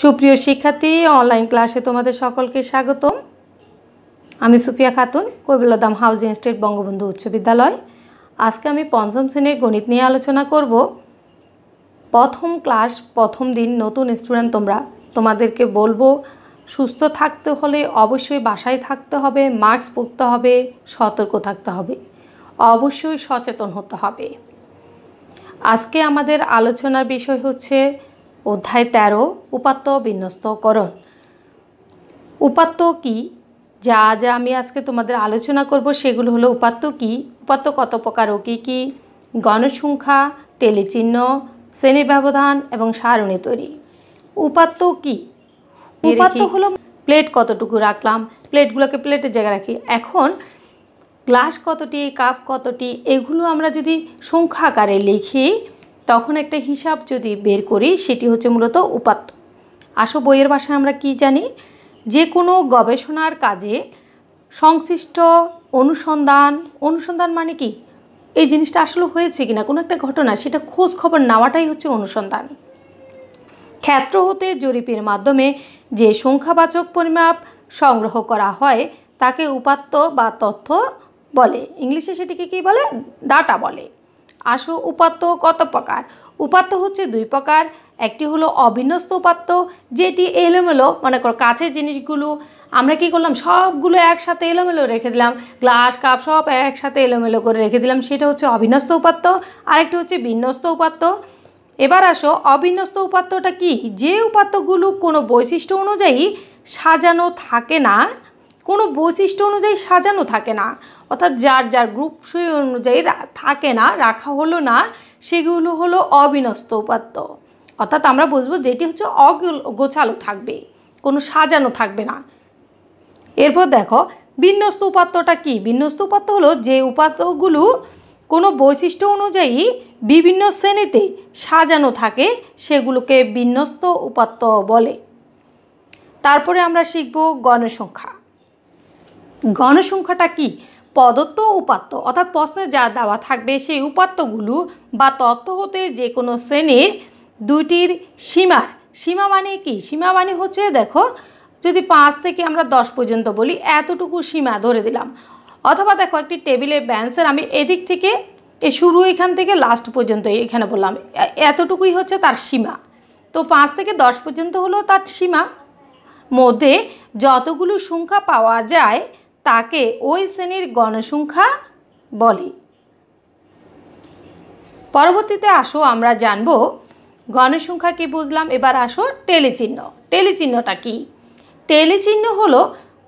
সুপ্রিয় শিক্ষার্থী অনলাইন ক্লাসে তোমাদের সকলকে স্বাগতম আমি সুফিয়া খাতুন কবিলদাম হাউজিং স্টেট বঙ্গবন্ধু উচ্চ বিদ্যালয় আজকে আমি পঞ্চম শ্রেণীর গণিত নিয়ে আলোচনা করব প্রথম ক্লাস প্রথম দিন নতুন স্টুডেন্ট তোমরা তোমাদেরকে বলবো সুস্থ থাকতে হলে অবশ্যই বাসায় থাকতে হবে মাস্ক পরতে হবে সতর্ক থাকতে হবে অবশ্যই সচেতন হতে হবে আজকে আমাদের আলোচনার বিষয় হচ্ছে অধ্যায় তেরো উপাত্ত বিন্যস্তকরণ উপাত্ত কি যা যা আমি আজকে তোমাদের আলোচনা করব সেগুলো হলো উপাত্ত কি উপাত্ত কত প্রকার ও কী কী গণসংখ্যা টেলিচিহ্ন শ্রেণী ব্যবধান এবং সারণী তৈরি উপাত্ত কি উপাত্ত হলো প্লেট কতটুকু রাখলাম প্লেটগুলোকে প্লেটের জায়গায় রাখি এখন গ্লাস কতটি কাপ কতটি এগুলো আমরা যদি সংখ্যাকারে লিখি তখন একটা হিসাব যদি বের করি সেটি হচ্ছে মূলত উপাত্ত আসো বইয়ের ভাষায় আমরা কি জানি যে কোনো গবেষণার কাজে সংশ্লিষ্ট অনুসন্ধান অনুসন্ধান মানে কি এই জিনিসটা আসলে হয়েছে কিনা কোনো একটা ঘটনা সেটা খোঁজ খবর নেওয়াটাই হচ্ছে অনুসন্ধান ক্ষেত্র হতে জরিপের মাধ্যমে যে সংখ্যাবাচক পরিমাপ সংগ্রহ করা হয় তাকে উপাত্ত বা তথ্য বলে ইংলিশে সেটিকে কি বলে ডাটা বলে আসো উপাত্ত কত প্রকার উপাত্ত হচ্ছে দুই প্রকার একটি হলো অবিন্যস্ত উপাত্ত যেটি এলোমেলো মনে করো কাছের জিনিসগুলো আমরা কি করলাম সবগুলো একসাথে এলোমেলো রেখে দিলাম গ্লাস কাপ সব একসাথে এলোমেলো করে রেখে দিলাম সেটা হচ্ছে অবিন্যস্ত উপাত্ত আরেকটি হচ্ছে বিন্যস্ত উপাত্ত এবার আসো অবিন্যস্ত উপাত্তটা কি যে উপাত্তগুলো কোনো বৈশিষ্ট্য অনুযায়ী সাজানো থাকে না কোনো বৈশিষ্ট্য অনুযায়ী সাজানো থাকে না অর্থাৎ যার যার গ্রুপ সেই অনুযায়ী থাকে না রাখা হলো না সেগুলো হলো অবিনস্ত উপাত্ত অর্থাৎ আমরা বুঝবো যেটি হচ্ছে অগোছালো থাকবে কোনো সাজানো থাকবে না এরপর দেখো বিন্যস্ত উপাত্তটা কি বিন্যস্ত উপাত্ত হলো যে উপাত্তগুলো কোনো বৈশিষ্ট্য অনুযায়ী বিভিন্ন শ্রেণীতে সাজানো থাকে সেগুলোকে বিন্যস্ত উপাত্ত বলে তারপরে আমরা শিখব গণসংখ্যা গণসংখ্যাটা কি প্রদত্ত উপাত্ত অর্থাৎ প্রশ্নে যা দেওয়া থাকবে সেই উপাত্তগুলো বা তত্ত্ব হতে যে কোনো শ্রেণীর দুইটির সীমার সীমা মানে কি সীমা মানে হচ্ছে দেখো যদি পাঁচ থেকে আমরা দশ পর্যন্ত বলি এতটুকু সীমা ধরে দিলাম অথবা দেখো একটি টেবিলের ব্যান্সের আমি এদিক থেকে এ শুরু এখান থেকে লাস্ট পর্যন্ত এখানে বললাম এতটুকুই হচ্ছে তার সীমা তো পাঁচ থেকে দশ পর্যন্ত হলো তার সীমা মধ্যে যতগুলো সংখ্যা পাওয়া যায় তাকে ওই শ্রেণীর গণসংখ্যা বলে পরবর্তীতে আসো আমরা জানব গণসংখ্যা কি বুঝলাম এবার আসো টেলিচিহ্ন টেলিচিহ্নটা কি টেলিচিহ্ন হলো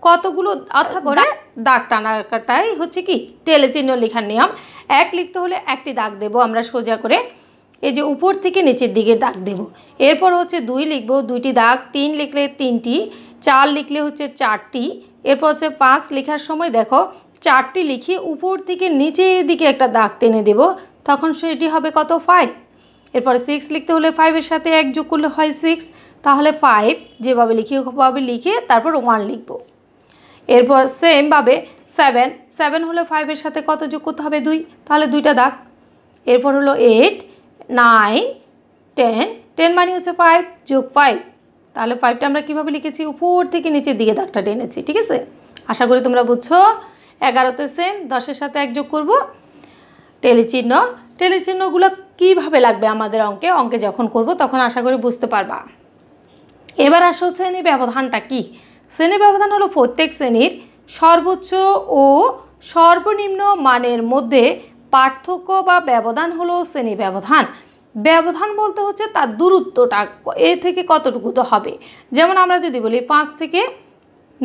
কতগুলো অর্থাৎ করে দাগ টানাটাই হচ্ছে কি টেলিচিহ্ন লেখার নিয়ম এক লিখতে হলে একটি দাগ দেব আমরা সোজা করে এই যে উপর থেকে নিচের দিকে দাগ দেব এরপর হচ্ছে দুই লিখব দুইটি দাগ তিন লিখলে তিনটি চার লিখলে হচ্ছে চারটি এরপর হচ্ছে পাঁচ লেখার সময় দেখো চারটি লিখি উপর থেকে নিচের দিকে একটা দাগ টেনে দেব তখন সেটি হবে কত ফাইভ এরপরে সিক্স লিখতে হলে ফাইভের সাথে এক যোগ করলে হয় সিক্স তাহলে ফাইভ যেভাবে লিখি ওভাবে লিখে তারপর ওয়ান লিখব এরপর সেমভাবে সেভেন সেভেন হলে ফাইভের সাথে কত যোগ করতে হবে দুই তাহলে দুইটা দাগ এরপর হলো এইট নাইন টেন টেন মানে হচ্ছে ফাইভ যোগ ফাইভ তাহলে ফাইভটা আমরা কীভাবে লিখেছি উপর থেকে নিচের দিকে দাগটা টেনেছি ঠিক আছে আশা করি তোমরা বুঝছো এগারোতে সেম দশের সাথে এক যোগ করবো টেলিচিহ্ন টেলিচিহ্নগুলো কীভাবে লাগবে আমাদের অঙ্কে অঙ্কে যখন করব তখন আশা করি বুঝতে পারবা এবার আসো শ্রেণী ব্যবধানটা কি শ্রেণী ব্যবধান হলো প্রত্যেক শ্রেণীর সর্বোচ্চ ও সর্বনিম্ন মানের মধ্যে পার্থক্য বা ব্যবধান হলো শ্রেণী ব্যবধান ব্যবধান বলতে হচ্ছে তার দূরত্বটা এ থেকে কতটুকু তো হবে যেমন আমরা যদি বলি পাঁচ থেকে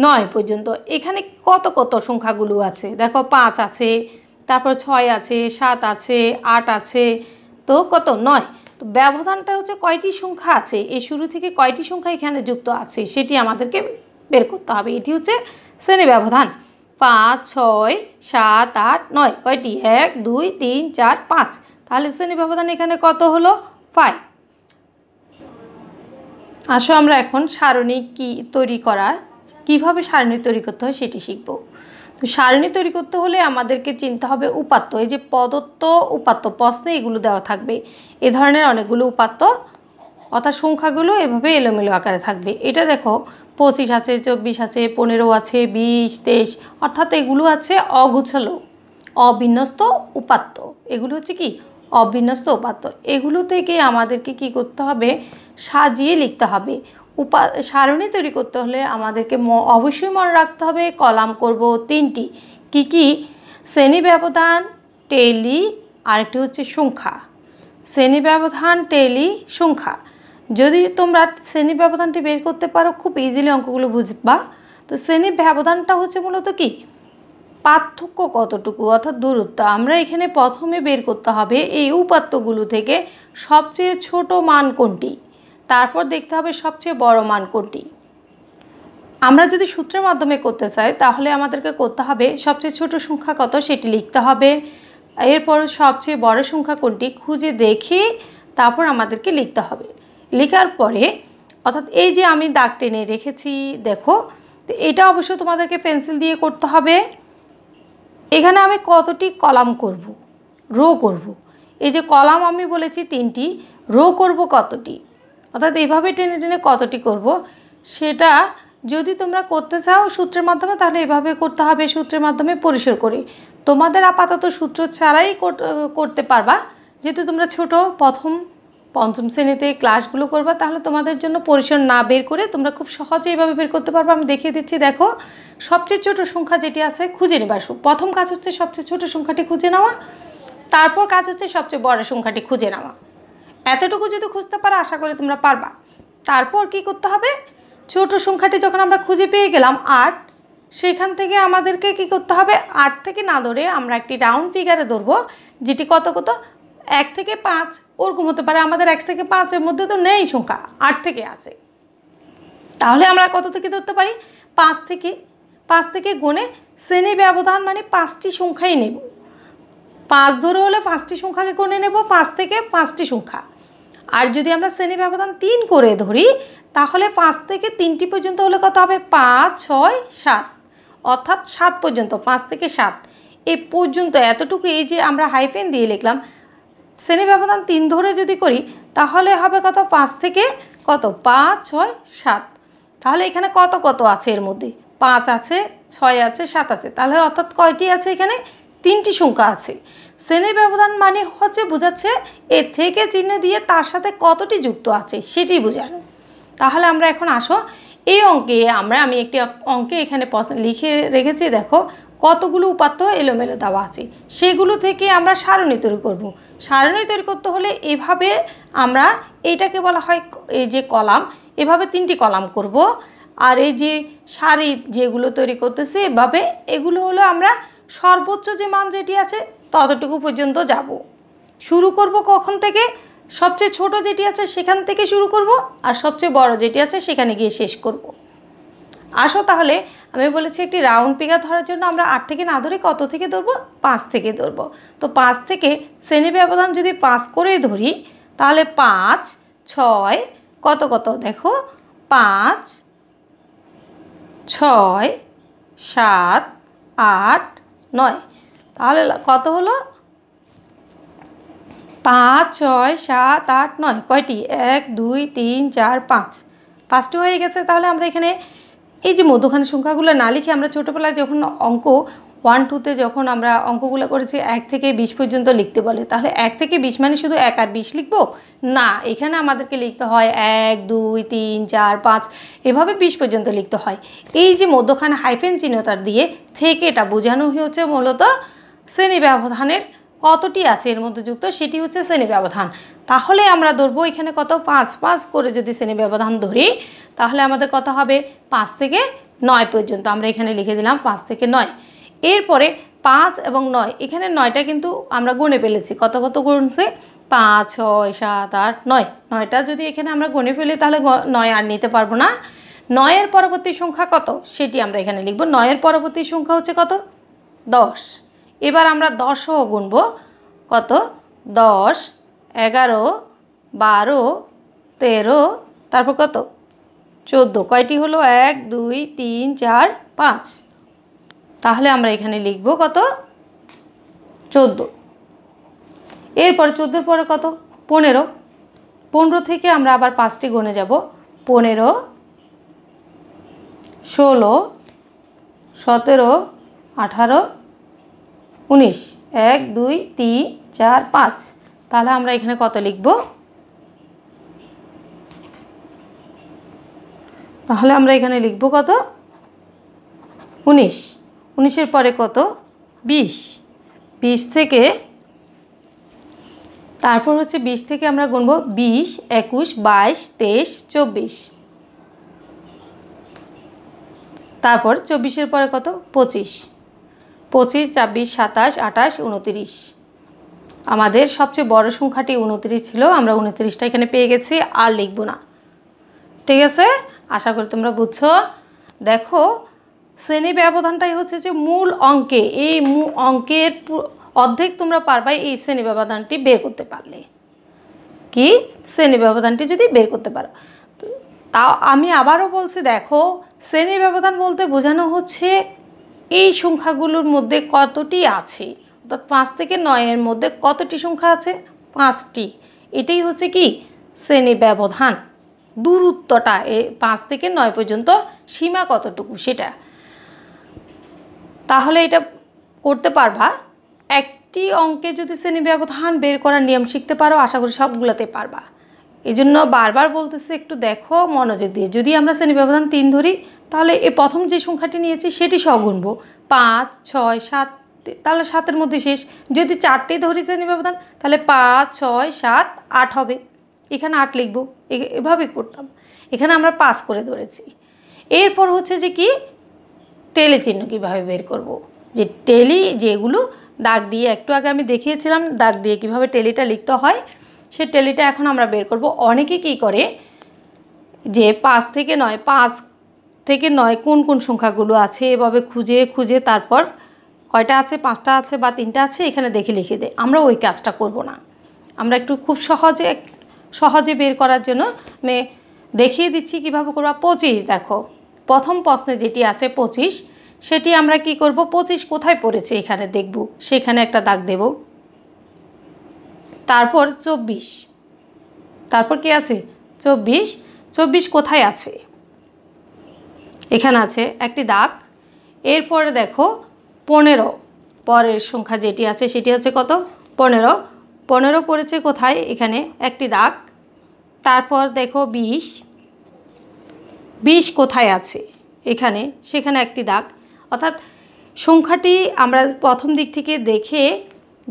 নয় পর্যন্ত এখানে কত কত সংখ্যাগুলো আছে দেখো পাঁচ আছে তারপর ছয় আছে সাত আছে আট আছে তো কত নয় তো ব্যবধানটা হচ্ছে কয়টি সংখ্যা আছে এই শুরু থেকে কয়টি সংখ্যা এখানে যুক্ত আছে সেটি আমাদেরকে বের করতে হবে এটি হচ্ছে শ্রেণী ব্যবধান পাঁচ ছয় সাত আট নয় কয়টি এক দুই তিন চার পাঁচ তাহলে শ্রেণী ব্যবধান এখানে কত হলো ফাইভ আসো আমরা এখন সারণী কি তৈরি করা কিভাবে সারণী তৈরি করতে হয় সেটি শিখব তো সারণী তৈরি করতে হলে আমাদেরকে চিনতে হবে উপাত্ত এই যে পদত্ত উপাত্ত প্রশ্নে এগুলো দেওয়া থাকবে এ ধরনের অনেকগুলো উপাত্ত অর্থাৎ সংখ্যাগুলো এভাবে এলোমেলো আকারে থাকবে এটা দেখো পঁচিশ আছে চব্বিশ আছে পনেরো আছে বিশ তেইশ অর্থাৎ এগুলো আছে অগুছালো অবিন্যস্ত উপাত্ত এগুলো হচ্ছে কি অবিন্যস্ত উপাত্ত এগুলো থেকে আমাদেরকে কি করতে হবে সাজিয়ে লিখতে হবে উপা সারণী তৈরি করতে হলে আমাদেরকে ম অবশ্যই মনে রাখতে হবে কলাম করব তিনটি কি কি শ্রেণী ব্যবধান টেলি আরেকটি হচ্ছে সংখ্যা শ্রেণী ব্যবধান টেলি সংখ্যা যদি তোমরা শ্রেণী ব্যবধানটি বের করতে পারো খুব ইজিলি অঙ্কগুলো বুঝবা তো শ্রেণী ব্যবধানটা হচ্ছে মূলত কী পার্থক্য কতটুকু অর্থাৎ দূরত্ব আমরা এখানে প্রথমে বের করতে হবে এই উপাত্তগুলো থেকে সবচেয়ে ছোট মান কোনটি তারপর দেখতে হবে সবচেয়ে বড় মান কোনটি আমরা যদি সূত্রের মাধ্যমে করতে চাই তাহলে আমাদেরকে করতে হবে সবচেয়ে ছোট সংখ্যা কত সেটি লিখতে হবে এরপর সবচেয়ে বড় সংখ্যা কোনটি খুঁজে দেখে তারপর আমাদেরকে লিখতে হবে লেখার পরে অর্থাৎ এই যে আমি দাগ টেনে রেখেছি দেখো তো এটা অবশ্য তোমাদেরকে পেন্সিল দিয়ে করতে হবে এখানে আমি কতটি কলাম করব রো করব এই যে কলাম আমি বলেছি তিনটি রো করব কতটি অর্থাৎ এভাবে টেনে টেনে কতটি করব সেটা যদি তোমরা করতে চাও সূত্রের মাধ্যমে তাহলে এভাবে করতে হবে সূত্রের মাধ্যমে পরিসর করে তোমাদের আপাতত সূত্র ছাড়াই করতে পারবা যেহেতু তোমরা ছোট প্রথম পঞ্চম শ্রেণীতে ক্লাসগুলো করবা তাহলে তোমাদের জন্য পরিসর না বের করে তোমরা খুব সহজে এইভাবে বের করতে পারবে আমি দেখিয়ে দিচ্ছি দেখো সবচেয়ে ছোট সংখ্যা যেটি আছে খুঁজে নেবার প্রথম কাজ হচ্ছে সবচেয়ে ছোট সংখ্যাটি খুঁজে নেওয়া তারপর কাজ হচ্ছে সবচেয়ে বড় সংখ্যাটি খুঁজে নেওয়া এতটুকু যদি খুঁজতে পারো আশা করি তোমরা পারবা তারপর কি করতে হবে ছোট সংখ্যাটি যখন আমরা খুঁজে পেয়ে গেলাম আট সেখান থেকে আমাদেরকে কি করতে হবে আট থেকে না ধরে আমরা একটি রাউন্ড ফিগারে ধরবো যেটি কত কত এক থেকে পাঁচ ওরকম হতে পারে আমাদের এক থেকে পাঁচের মধ্যে তো নেই সংখ্যা আট থেকে আছে তাহলে আমরা কত থেকে ধরতে পারি পাঁচ থেকে পাঁচ থেকে গুণে শ্রেণী ব্যবধান মানে পাঁচটি সংখ্যাই নেব পাঁচ ধরে হলে পাঁচটি সংখ্যাকে গুণে নেব পাঁচ থেকে পাঁচটি সংখ্যা আর যদি আমরা শ্রেণী ব্যবধান তিন করে ধরি তাহলে পাঁচ থেকে তিনটি পর্যন্ত হলে কত হবে পাঁচ ছয় সাত অর্থাৎ সাত পর্যন্ত পাঁচ থেকে সাত এ পর্যন্ত এতটুকু এই যে আমরা হাইফেন দিয়ে লিখলাম শ্রেণী ব্যবধান তিন ধরে যদি করি তাহলে হবে কত পাঁচ থেকে কত পাঁচ ছয় সাত তাহলে এখানে কত কত আছে এর মধ্যে পাঁচ আছে ছয় আছে সাত আছে তাহলে অর্থাৎ কয়টি আছে এখানে তিনটি সংখ্যা আছে শ্রেণী ব্যবধান মানে হচ্ছে বোঝাচ্ছে এ থেকে চিহ্ন দিয়ে তার সাথে কতটি যুক্ত আছে সেটি বোঝানো তাহলে আমরা এখন আসো এই অঙ্কে আমরা আমি একটি অঙ্কে এখানে লিখে রেখেছি দেখো কতগুলো উপাত্ত এলোমেলো দেওয়া আছে সেগুলো থেকে আমরা সারণী তৈরি করবো সারণী তৈরি করতে হলে এভাবে আমরা এইটাকে বলা হয় এই যে কলাম এভাবে তিনটি কলাম করব আর এই যে সারি যেগুলো তৈরি করতেছে এভাবে এগুলো হলো আমরা সর্বোচ্চ যে মান যেটি আছে ততটুকু পর্যন্ত যাব শুরু করব কখন থেকে সবচেয়ে ছোট যেটি আছে সেখান থেকে শুরু করব আর সবচেয়ে বড় যেটি আছে সেখানে গিয়ে শেষ করব আসো তাহলে আমি বলেছি একটি রাউন্ড পিকা ধরার জন্য আমরা আট থেকে না ধরে কত থেকে ধরবো পাঁচ থেকে ধরবো তো পাঁচ থেকে শ্রেণী ব্যবধান যদি পাঁচ করেই ধরি তাহলে পাঁচ ছয় কত কত দেখো পাঁচ ছয় সাত আট নয় তাহলে কত হলো পাঁচ ছয় সাত আট নয় কয়টি এক দুই তিন চার পাঁচ পাঁচটি হয়ে গেছে তাহলে আমরা এখানে এই যে মধ্যখানে সংখ্যাগুলো না লিখে আমরা ছোটোবেলায় যখন অঙ্ক ওয়ান টুতে যখন আমরা অঙ্কগুলো করেছি এক থেকে বিশ পর্যন্ত লিখতে বলে তাহলে এক থেকে বিশ মানে শুধু এক আর বিশ লিখবো না এখানে আমাদেরকে লিখতে হয় এক দুই তিন চার পাঁচ এভাবে বিশ পর্যন্ত লিখতে হয় এই যে মধ্যখানে হাইফেন চিহ্নটা দিয়ে থেকে এটা বোঝানো হচ্ছে মূলত শ্রেণী ব্যবধানের কতটি আছে এর মধ্যে যুক্ত সেটি হচ্ছে শ্রেণী ব্যবধান তাহলে আমরা ধরবো এখানে কত পাঁচ পাঁচ করে যদি শ্রেণী ব্যবধান ধরি তাহলে আমাদের কথা হবে পাঁচ থেকে নয় পর্যন্ত আমরা এখানে লিখে দিলাম পাঁচ থেকে নয় এরপরে পাঁচ এবং নয় এখানে নয়টা কিন্তু আমরা গুনে ফেলেছি কত কত গুনছে পাঁচ ছয় সাত আট নয় নয়টা যদি এখানে আমরা গুনে ফেলি তাহলে নয় আর নিতে পারবো না নয়ের পরবর্তী সংখ্যা কত সেটি আমরা এখানে লিখব নয়ের পরবর্তী সংখ্যা হচ্ছে কত দশ এবার আমরা দশও গুনব কত দশ এগারো বারো তেরো তারপর কত চোদ্দো কয়টি হলো এক দুই তিন চার পাঁচ তাহলে আমরা এখানে লিখব কত চোদ্দো এরপর চোদ্দোর পরে কত পনেরো পনেরো থেকে আমরা আবার পাঁচটি গণে যাব পনেরো ষোলো সতেরো আঠারো উনিশ এক দুই তিন চার পাঁচ তাহলে আমরা এখানে কত লিখব তাহলে আমরা এখানে লিখব কত উনিশ উনিশের পরে কত বিশ বিশ থেকে তারপর হচ্ছে বিশ থেকে আমরা গুনব বিশ একুশ বাইশ তেইশ চব্বিশ তারপর চব্বিশের পরে কত পঁচিশ পঁচিশ ছাব্বিশ সাতাশ আঠাশ উনতিরিশ আমাদের সবচেয়ে বড় সংখ্যাটি উনতিরিশ ছিল আমরা উনতিরিশটা এখানে পেয়ে গেছি আর লিখব না ঠিক আছে আশা করি তোমরা বুঝছো দেখো শ্রেণী ব্যবধানটাই হচ্ছে যে মূল অঙ্কে এই অঙ্কের অর্ধেক তোমরা পারবাই এই শ্রেণী ব্যবধানটি বের করতে পারলে কি শ্রেণী ব্যবধানটি যদি বের করতে পারো তাও আমি আবারও বলছি দেখো শ্রেণী ব্যবধান বলতে বোঝানো হচ্ছে এই সংখ্যাগুলোর মধ্যে কতটি আছে অর্থাৎ পাঁচ থেকে নয়ের মধ্যে কতটি সংখ্যা আছে পাঁচটি এটাই হচ্ছে কি শ্রেণী ব্যবধান দূরত্বটা এ পাঁচ থেকে নয় পর্যন্ত সীমা কতটুকু সেটা তাহলে এটা করতে পারবা একটি অঙ্কে যদি শ্রেণী ব্যবধান বের করার নিয়ম শিখতে পারো আশা করি সবগুলোতে পারবা এই জন্য বারবার বলতেছে একটু দেখো মনোযোগ দিয়ে যদি আমরা শ্রেণী ব্যবধান তিন ধরি তাহলে এ প্রথম যে সংখ্যাটি নিয়েছি সেটি সগুনব পাঁচ ছয় সাত তাহলে সাতের মধ্যে শেষ যদি চারটে ধরি শ্রেণী ব্যবধান তাহলে পাঁচ ছয় সাত আট হবে এখানে আট লিখব এভাবে করতাম এখানে আমরা পাঁচ করে ধরেছি এরপর হচ্ছে যে কি টেলি চিহ্ন কীভাবে বের করব। যে টেলি যেগুলো দাগ দিয়ে একটু আগে আমি দেখিয়েছিলাম দাগ দিয়ে কিভাবে টেলিটা লিখতে হয় সে টেলিটা এখন আমরা বের করব অনেকে কি করে যে পাঁচ থেকে নয় পাঁচ থেকে নয় কোন কোন সংখ্যাগুলো আছে এভাবে খুঁজে খুঁজে তারপর কয়টা আছে পাঁচটা আছে বা তিনটা আছে এখানে দেখে লিখে দেয় আমরা ওই কাজটা করব না আমরা একটু খুব সহজে সহজে বের করার জন্য আমি দেখিয়ে দিচ্ছি কীভাবে করবো পঁচিশ দেখো প্রথম প্রশ্নে যেটি আছে পঁচিশ সেটি আমরা কি করব পঁচিশ কোথায় পড়েছে এখানে দেখব সেখানে একটা দাগ দেব তারপর চব্বিশ তারপর কি আছে চব্বিশ চব্বিশ কোথায় আছে এখানে আছে একটি দাগ এরপরে দেখো পনেরো পরের সংখ্যা যেটি আছে সেটি হচ্ছে কত পনেরো পনেরো পড়েছে কোথায় এখানে একটি দাগ তারপর দেখো বিষ বিষ কোথায় আছে এখানে সেখানে একটি দাগ অর্থাৎ সংখ্যাটি আমরা প্রথম দিক থেকে দেখে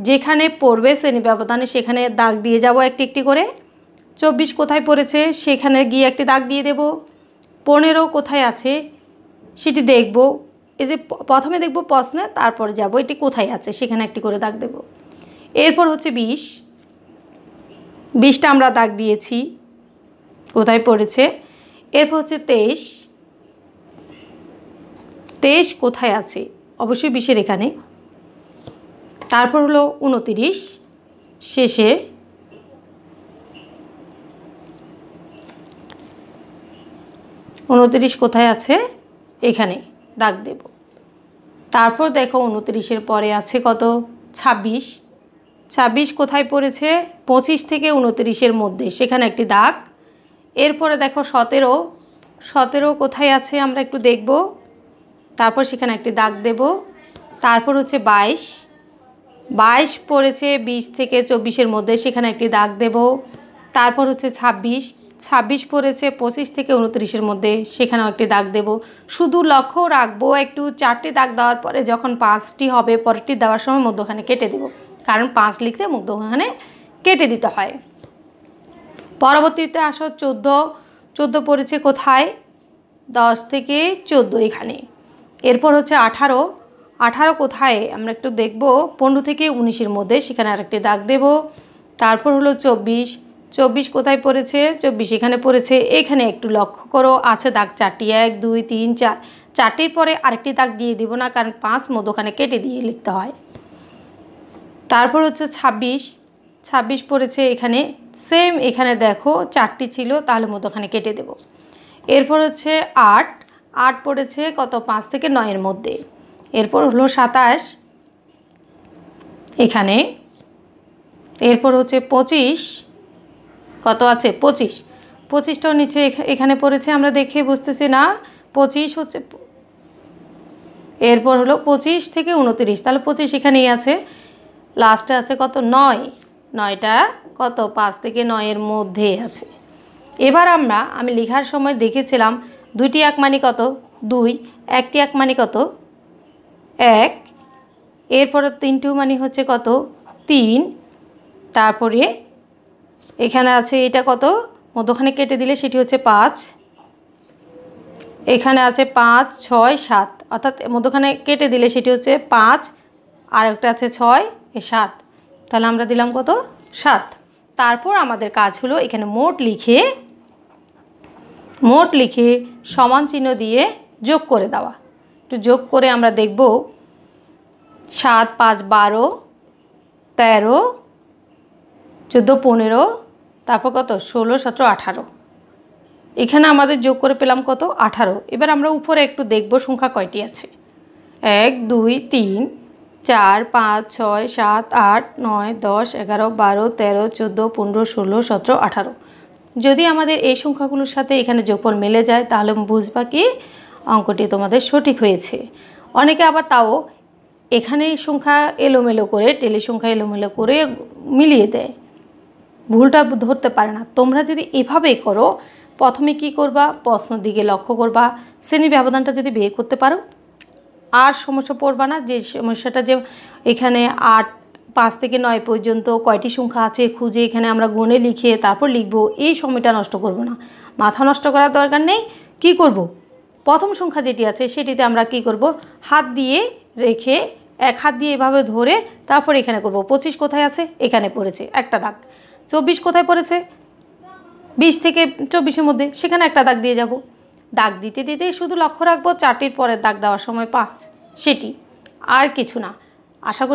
যেখানে পড়বে শ্রেণী ব্যবধানে সেখানে দাগ দিয়ে যাব একটি একটি করে চব্বিশ কোথায় পড়েছে সেখানে গিয়ে একটি দাগ দিয়ে দেব পনেরো কোথায় আছে সেটি দেখব এই যে প্রথমে দেখব প্রশ্নে তারপর যাব এটি কোথায় আছে সেখানে একটি করে দাগ দেব এরপর হচ্ছে বিশ বিশটা আমরা দাগ দিয়েছি কোথায় পড়েছে এরপর হচ্ছে তেইশ তেইশ কোথায় আছে অবশ্যই বিশের এখানে তারপর হলো উনতিরিশ শেষে উনতিরিশ কোথায় আছে এখানে দাগ দেব তারপর দেখো উনতিরিশের পরে আছে কত ছাব্বিশ ছাব্বিশ কোথায় পড়েছে পঁচিশ থেকে উনতিরিশের মধ্যে সেখানে একটি দাগ এরপরে দেখো সতেরো সতেরো কোথায় আছে আমরা একটু দেখব তারপর সেখানে একটি দাগ দেব তারপর হচ্ছে বাইশ বাইশ পড়েছে বিশ থেকে চব্বিশের মধ্যে সেখানে একটি দাগ দেব তারপর হচ্ছে ছাব্বিশ ছাব্বিশ পড়েছে পঁচিশ থেকে উনত্রিশের মধ্যে সেখানেও একটি দাগ দেব শুধু লক্ষ্য রাখবো একটু চারটি দাগ দেওয়ার পরে যখন পাঁচটি হবে পরেরটি দেওয়ার সময় মধ্যখানে কেটে দেব কারণ পাঁচ লিখতে মধ্যখানে কেটে দিতে হয় পরবর্তীতে আসো চোদ্দো চোদ্দো পড়েছে কোথায় দশ থেকে চোদ্দো এখানে এরপর হচ্ছে আঠারো আঠারো কোথায় আমরা একটু দেখব পনেরো থেকে উনিশের মধ্যে সেখানে আরেকটি দাগ দেব তারপর হলো চব্বিশ চব্বিশ কোথায় পড়েছে চব্বিশ এখানে পড়েছে এখানে একটু লক্ষ্য করো আছে দাগ চারটি এক দুই তিন চার চারটির পরে আরেকটি দাগ দিয়ে দিব না কারণ পাঁচ ওখানে কেটে দিয়ে লিখতে হয় তারপর হচ্ছে ছাব্বিশ ছাব্বিশ পড়েছে এখানে সেম এখানে দেখো চারটি ছিল তাহলে মতো ওখানে কেটে দেব এরপর হচ্ছে আট আট পড়েছে কত পাঁচ থেকে নয়ের মধ্যে এরপর হলো সাতাশ এখানে এরপর হচ্ছে পঁচিশ কত আছে পঁচিশ পঁচিশটাও নিচে এখানে পড়েছে আমরা দেখে বুঝতেছি না পঁচিশ হচ্ছে এরপর হলো পঁচিশ থেকে উনতিরিশ তাহলে পঁচিশ এখানেই আছে লাস্টে আছে কত নয় নয়টা কত পাঁচ থেকে নয়ের মধ্যে আছে এবার আমরা আমি লেখার সময় দেখেছিলাম দুইটি এক মানে কত দুই একটি এক মানে কত এক এরপরে তিনটি মানে হচ্ছে কত তিন তারপরে এখানে আছে এটা কত মধ্যখানে কেটে দিলে সেটি হচ্ছে পাঁচ এখানে আছে পাঁচ ছয় সাত অর্থাৎ মধ্যখানে কেটে দিলে সেটি হচ্ছে পাঁচ আর একটা আছে ছয় এ সাত তাহলে আমরা দিলাম কত সাত তারপর আমাদের কাজ হলো এখানে মোট লিখে মোট লিখে সমান চিহ্ন দিয়ে যোগ করে দেওয়া একটু যোগ করে আমরা দেখব সাত পাঁচ বারো তেরো চোদ্দো পনেরো তারপর কত ষোলো সতেরো আঠারো এখানে আমাদের যোগ করে পেলাম কত আঠারো এবার আমরা উপরে একটু দেখব সংখ্যা কয়টি আছে এক দুই তিন চার পাঁচ ছয় সাত আট নয় দশ এগারো বারো তেরো চোদ্দো পনেরো ষোলো সতেরো আঠারো যদি আমাদের এই সংখ্যাগুলোর সাথে এখানে যোগফল মিলে যায় তাহলে বুঝবা কি অঙ্কটি তোমাদের সঠিক হয়েছে অনেকে আবার তাও এখানে সংখ্যা এলোমেলো করে টেলি সংখ্যা এলোমেলো করে মিলিয়ে দেয় ভুলটা ধরতে পারে না তোমরা যদি এভাবেই করো প্রথমে কি করবা প্রশ্ন দিকে লক্ষ্য করবা শ্রেণী ব্যবধানটা যদি বের করতে পারো আর সমস্যা পড়বা না যে সমস্যাটা যে এখানে আট পাঁচ থেকে নয় পর্যন্ত কয়টি সংখ্যা আছে খুঁজে এখানে আমরা গুণে লিখে তারপর লিখবো এই সময়টা নষ্ট করব না মাথা নষ্ট করার দরকার নেই কি করব। প্রথম সংখ্যা যেটি আছে সেটিতে আমরা কি করব হাত দিয়ে রেখে এক হাত দিয়ে এভাবে ধরে তারপর এখানে করব পঁচিশ কোথায় আছে এখানে পড়েছে একটা দাগ চব্বিশ কোথায় পড়েছে বিশ থেকে চব্বিশের মধ্যে সেখানে একটা দাগ দিয়ে যাব দাগ দিতে দিতেই শুধু লক্ষ্য রাখবো চারটির পরের দাগ দেওয়ার সময় পাঁচ সেটি আর কিছু না আশা করি